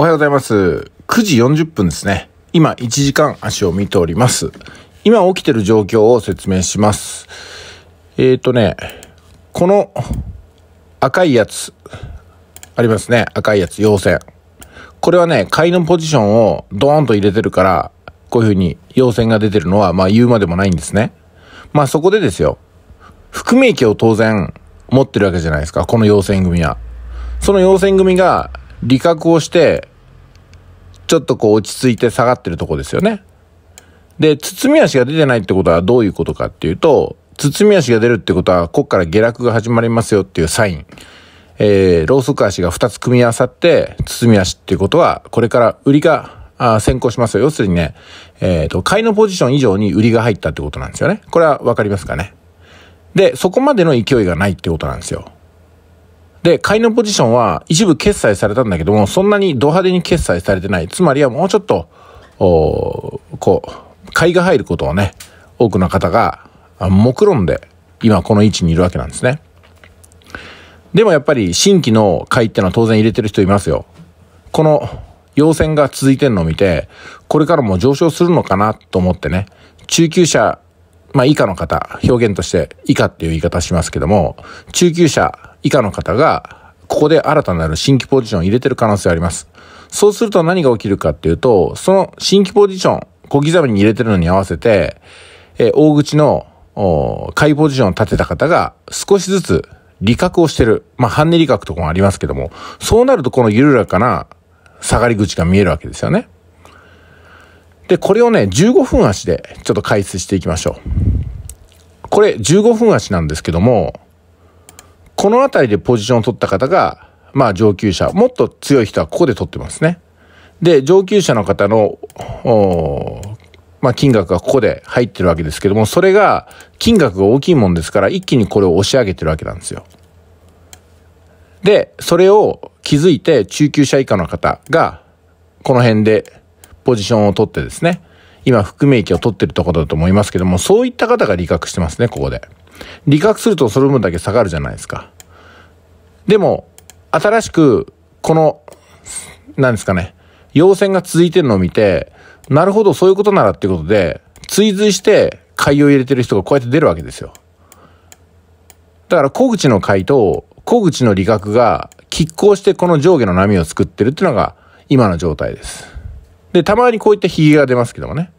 おはようございます。9時40分ですね。今1時間足を見ております。今起きてる状況を説明します。えっ、ー、とね、この赤いやつ、ありますね。赤いやつ、陽線。これはね、買いのポジションをドーンと入れてるから、こういう風に陽線が出てるのは、まあ言うまでもないんですね。まあそこでですよ。含み益を当然持ってるわけじゃないですか。この陽線組は。その陽線組が利確をして、ちょっとこう落ち着いて下がってるとこですよね。で、包み足が出てないってことはどういうことかっていうと、包み足が出るってことは、こっから下落が始まりますよっていうサイン。えー、ローソク足が2つ組み合わさって、包み足っていうことは、これから売りが、あ先行しますよ。要するにね、えっ、ー、と、買いのポジション以上に売りが入ったってことなんですよね。これはわかりますかね。で、そこまでの勢いがないってことなんですよ。で、買いのポジションは一部決済されたんだけども、そんなにド派手に決済されてない。つまりはもうちょっと、おこう、買いが入ることをね、多くの方が、目論んで、今この位置にいるわけなんですね。でもやっぱり新規の買いってのは当然入れてる人いますよ。この陽線が続いてるのを見て、これからも上昇するのかなと思ってね、中級者、まあ以下の方、表現として以下っていう言い方しますけども、中級者以下の方が、ここで新たなる新規ポジションを入れてる可能性あります。そうすると何が起きるかっていうと、その新規ポジション、小刻みに入れてるのに合わせて、えー、大口の、買いポジションを立てた方が少しずつ利確をしてる。まあ、半値利確とかもありますけども、そうなるとこの緩やかな下がり口が見えるわけですよね。で、これをね、15分足でちょっと解説していきましょう。これ15分足なんですけども、この辺りでポジションを取った方が、まあ上級者、もっと強い人はここで取ってますね。で、上級者の方の、まあ、金額がここで入ってるわけですけども、それが金額が大きいもんですから、一気にこれを押し上げてるわけなんですよ。で、それを気づいて中級者以下の方が、この辺でポジションを取ってですね、今、含み益を取ってるところだと思いますけども、そういった方が利確してますね、ここで。利確するとその分だけ下がるじゃないですか。でも、新しく、この、何ですかね、陽線が続いてるのを見て、なるほど、そういうことならっていうことで、追随して買いを入れてる人がこうやって出るわけですよ。だから、小口の買いと、小口の利確が、拮抗してこの上下の波を作ってるっていうのが、今の状態です。で、たまにこういったヒゲが出ますけどもね。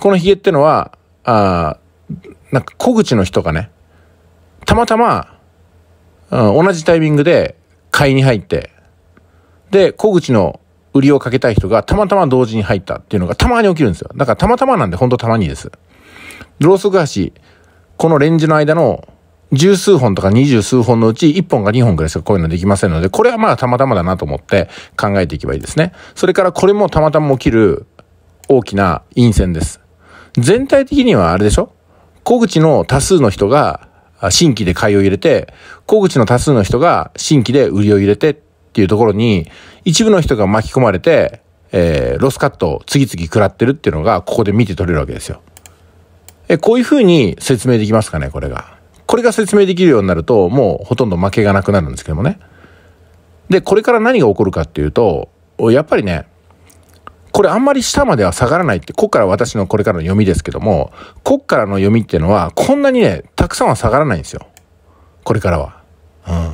このヒゲってのは、あなんか小口の人がね、たまたま、うん、同じタイミングで買いに入って、で、小口の売りをかけたい人がたまたま同時に入ったっていうのがたまに起きるんですよ。だからたまたまなんでほんとたまにです。ローソク足、このレンジの間の十数本とか二十数本のうち一本か二本くらいしかこういうのできませんので、これはまあたまたまだなと思って考えていけばいいですね。それからこれもたまたま起きる大きな陰線です。全体的にはあれでしょ小口の多数の人が新規で買いを入れて、小口の多数の人が新規で売りを入れてっていうところに、一部の人が巻き込まれて、えー、ロスカットを次々食らってるっていうのが、ここで見て取れるわけですよ。え、こういうふうに説明できますかね、これが。これが説明できるようになると、もうほとんど負けがなくなるんですけどもね。で、これから何が起こるかっていうと、やっぱりね、これあんまり下までは下がらないって、こっから私のこれからの読みですけども、こっからの読みっていうのは、こんなにね、たくさんは下がらないんですよ。これからは。うん。っ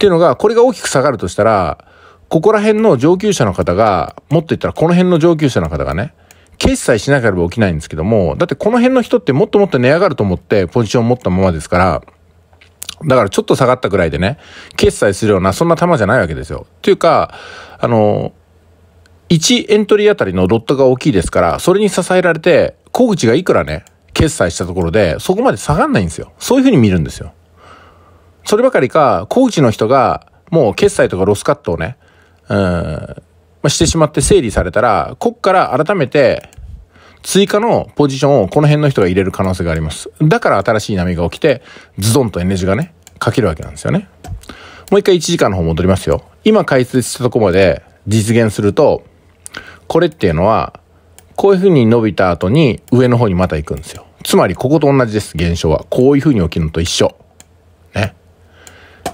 ていうのが、これが大きく下がるとしたら、ここら辺の上級者の方が、もっと言ったらこの辺の上級者の方がね、決済しなければ起きないんですけども、だってこの辺の人ってもっともっと値上がると思ってポジションを持ったままですから、だからちょっと下がったぐらいでね、決済するような、そんな球じゃないわけですよ。っていうか、あの、1エントリーあたりのロットが大きいですから、それに支えられて、小口がいくらね、決済したところで、そこまで下がんないんですよ。そういうふうに見るんですよ。そればかりか、小口の人が、もう決済とかロスカットをね、うん、まあ、してしまって整理されたら、こっから改めて、追加のポジションをこの辺の人が入れる可能性があります。だから新しい波が起きて、ズドンと N 字がね、かけるわけなんですよね。もう一回1時間の方戻りますよ。今解説したとこまで実現すると、これっていうのは、こういう風に伸びた後に上の方にまた行くんですよ。つまりここと同じです、現象は。こういう風に起きるのと一緒。ね。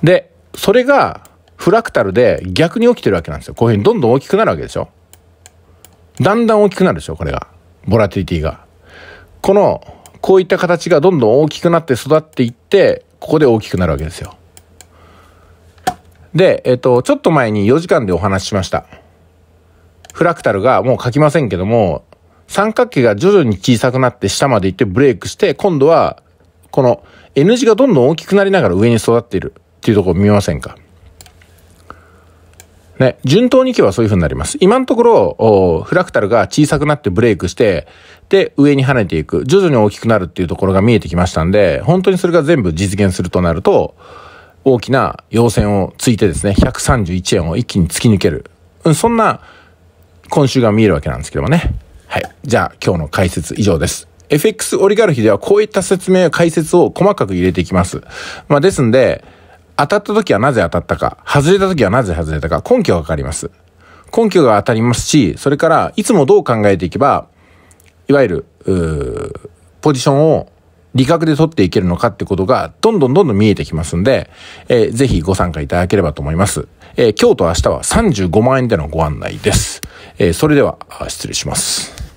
で、それがフラクタルで逆に起きてるわけなんですよ。こういう風にどんどん大きくなるわけでしょ。だんだん大きくなるでしょ、これが。ボラティリティが。この、こういった形がどんどん大きくなって育っていって、ここで大きくなるわけですよ。で、えっと、ちょっと前に4時間でお話ししました。フラクタルがもう書きませんけども、三角形が徐々に小さくなって下まで行ってブレイクして、今度は、この N 字がどんどん大きくなりながら上に育っているっていうところ見ませんかね、順当に行けばそういう風になります。今のところ、フラクタルが小さくなってブレイクして、で、上に跳ねていく、徐々に大きくなるっていうところが見えてきましたんで、本当にそれが全部実現するとなると、大きな要線をついてですね、131円を一気に突き抜ける。うん、そんな今週が見えるわけなんですけどもね。はい。じゃあ今日の解説以上です。FX オリガルヒではこういった説明や解説を細かく入れていきます。まあですんで、当たった時はなぜ当たったか、外れた時はなぜ外れたか、根拠がわかります。根拠が当たりますし、それからいつもどう考えていけば、いわゆる、ポジションを理学で取っていけるのかってことが、どんどんどんどん見えてきますんで、えー、ぜひご参加いただければと思います。えー、今日と明日は35万円でのご案内です。えー、それでは、失礼します。